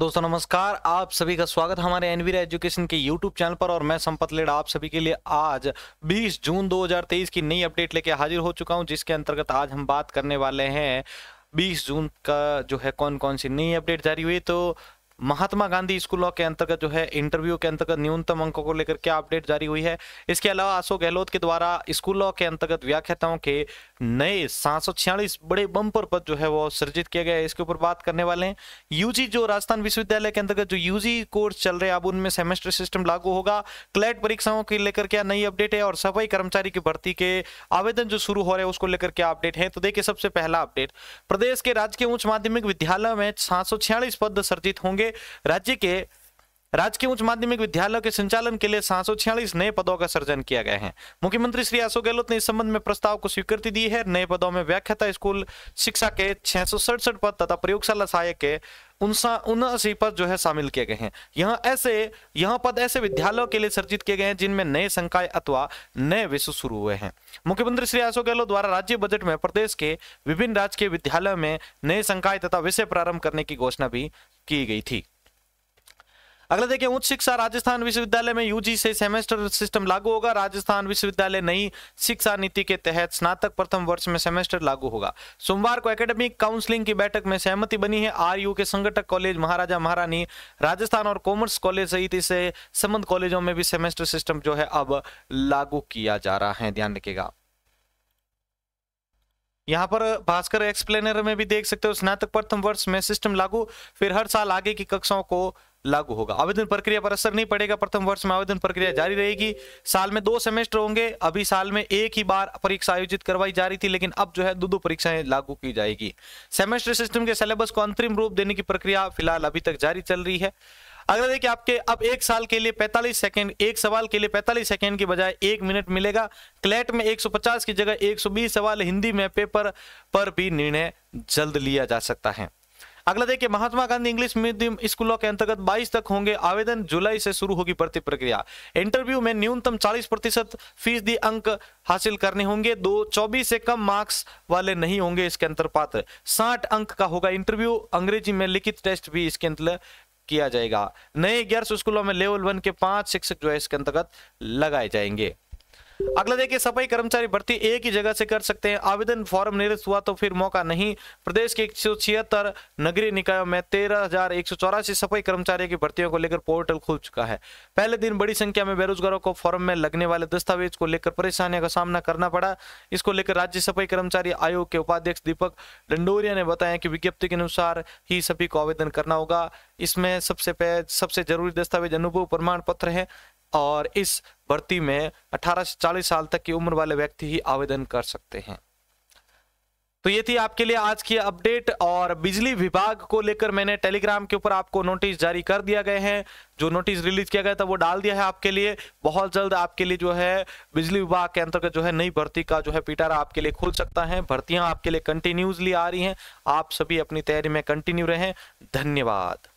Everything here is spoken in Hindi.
दोस्तों नमस्कार आप सभी का स्वागत हमारे एनवीर एजुकेशन के यूट्यूब चैनल पर और मैं संपत लेड आप सभी के लिए आज 20 जून 2023 की नई अपडेट लेके हाजिर हो चुका हूं जिसके अंतर्गत आज हम बात करने वाले हैं 20 जून का जो है कौन कौन सी नई अपडेट जारी हुई तो महात्मा गांधी स्कूल लॉ के अंतर्गत जो है इंटरव्यू के अंतर्गत न्यूनतम अंकों को लेकर क्या अपडेट जारी हुई है इसके अलावा अशोक गहलोत के द्वारा स्कूल लॉ के अंतर्गत व्याख्याताओं के नए सात बड़े बम्पर पद जो है वो सृजित गया है इसके ऊपर बात करने वाले हैं यूजी जो राजस्थान विश्वविद्यालय के अंतर्गत जो यूजी कोर्स चल रहे अब उनमें सेमेस्टर सिस्टम लागू होगा क्लैट परीक्षाओं के लेकर क्या नई अपडेट है और सफाई कर्मचारी की भर्ती के आवेदन जो शुरू हो रहे हैं उसको लेकर क्या अपडेट है तो देखिए सबसे पहला अपडेट प्रदेश के राजकीय उच्च माध्यमिक विद्यालय में सात पद सर्जित होंगे होंगे राज्य के राजकीय उच्च माध्यमिक विद्यालय के संचालन के लिए सात नए पदों का सृजन किया गया है मुख्यमंत्री श्री अशोक गहलोत ने इस संबंध में प्रस्ताव को स्वीकृति दी है नए पदों में व्याख्याता स्कूल शिक्षा के छह पद तथा प्रयोगशाला सहायक के उनासी पद जो है शामिल किए गए हैं यहाँ ऐसे यहाँ पद ऐसे विद्यालयों के लिए सर्जित किए गए हैं जिनमें नए संकाय अथवा नए विश्व शुरू हुए हैं मुख्यमंत्री श्री अशोक गहलोत द्वारा राज्य बजट में प्रदेश के विभिन्न राजकीय विद्यालयों में नए संकाय तथा विषय प्रारंभ करने की घोषणा भी की गई थी अगला देखिए उच्च शिक्षा राजस्थान विश्वविद्यालय में यूजी से सेमेस्टर सिस्टम लागू होगा राजस्थान विश्वविद्यालय नई शिक्षा नीति के तहत स्नातक प्रथम वर्ष में सेमेस्टर लागू होगा सोमवार को एकेडमिक काउंसलिंग की बैठक में सहमति बनी है आरयू के संगठक कॉलेज महाराजा महारानी राजस्थान और कॉमर्स कॉलेज सहित इससे संबंध कॉलेजों में भी सेमेस्टर सिस्टम जो है अब लागू किया जा रहा है ध्यान रखेगा यहाँ पर भास्कर एक्सप्लेनर में भी देख सकते हो स्नातक प्रथम वर्ष में सिस्टम लागू फिर हर साल आगे की कक्षाओं को लागू होगा आवेदन प्रक्रिया पर असर नहीं पड़ेगा प्रथम वर्ष में आवेदन प्रक्रिया जारी रहेगी साल में दो सेमेस्टर होंगे अभी साल में एक ही बार परीक्षा आयोजित करवाई जा रही थी लेकिन अब जो है दो दो परीक्षाएं लागू की जाएगी सेमेस्टर सिस्टम के सिलेबस को अंतरिम रूप देने की प्रक्रिया फिलहाल अभी तक जारी चल रही है अगला देखिए आपके अब एक साल के लिए 45 सेकंड एक सवाल के लिए 45 सेकंड के बजाय एक मिनट मिलेगा क्लैट में 150 की जगह 120 सवाल हिंदी में पेपर पर भी निर्णय जल्द लिया जा सकता है अगला देखिए महात्मा गांधी इंग्लिश मीडियम स्कूलों के अंतर्गत 22 तक होंगे आवेदन जुलाई से शुरू होगी भर्ती प्रक्रिया इंटरव्यू में न्यूनतम 40 प्रतिशत फीसदी अंक हासिल करने होंगे दो 24 से कम मार्क्स वाले नहीं होंगे इसके अंतर्पात्र साठ अंक का होगा इंटरव्यू अंग्रेजी में लिखित टेस्ट भी इसके अंतर किया जाएगा नए ग्यारह स्कूलों में लेवल वन के पांच शिक्षक जो है इसके अंतर्गत लगाए जाएंगे अगला देखिए सफाई कर्मचारी भर्ती एक ही जगह से कर सकते हैं आवेदन फॉर्म निरस्त हुआ तो फिर मौका नहीं प्रदेश के एक नगरीय निकायों में तेरह सफाई कर्मचारियों की भर्तियों को लेकर पोर्टल खुल चुका है पहले दिन बड़ी संख्या में बेरोजगारों को फॉर्म में लगने वाले दस्तावेज को लेकर परेशानियों का सामना करना पड़ा इसको लेकर राज्य सफाई कर्मचारी आयोग के उपाध्यक्ष दीपक डंडोरिया ने बताया कि विज्ञप्ति के अनुसार ही सभी को आवेदन करना होगा इसमें सबसे सबसे जरूरी दस्तावेज अनुभव प्रमाण पत्र है और इस भर्ती में 18 से 40 साल तक की उम्र वाले व्यक्ति ही आवेदन कर सकते हैं तो ये थी आपके लिए आज की अपडेट और बिजली विभाग को लेकर मैंने टेलीग्राम के ऊपर आपको नोटिस जारी कर दिया गए हैं जो नोटिस रिलीज किया गया था वो डाल दिया है आपके लिए बहुत जल्द आपके लिए जो है बिजली विभाग के अंतर्गत जो है नई भर्ती का जो है पिटारा आपके लिए खुल सकता है भर्तियां आपके लिए कंटिन्यूसली आ रही हैं आप सभी अपनी तैयारी में कंटिन्यू रहें धन्यवाद